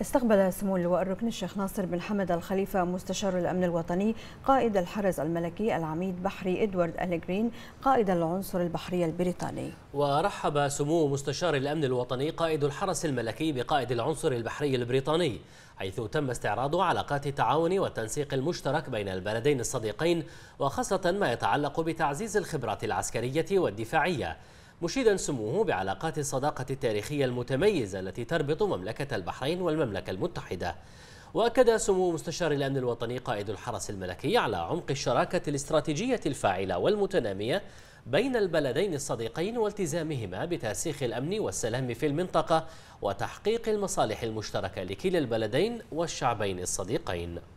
استقبل سمو اللواء الركن الشيخ ناصر بن حمد الخليفة مستشار الأمن الوطني قائد الحرس الملكي العميد بحري إدوارد ألغرين قائد العنصر البحري البريطاني ورحب سمو مستشار الأمن الوطني قائد الحرس الملكي بقائد العنصر البحري البريطاني حيث تم استعراض علاقات التعاون والتنسيق المشترك بين البلدين الصديقين وخاصة ما يتعلق بتعزيز الخبرات العسكرية والدفاعية مشيدا سموه بعلاقات الصداقة التاريخية المتميزة التي تربط مملكة البحرين والمملكة المتحدة وأكد سمو مستشار الأمن الوطني قائد الحرس الملكي على عمق الشراكة الاستراتيجية الفاعلة والمتنامية بين البلدين الصديقين والتزامهما بترسيخ الأمن والسلام في المنطقة وتحقيق المصالح المشتركة لكلا البلدين والشعبين الصديقين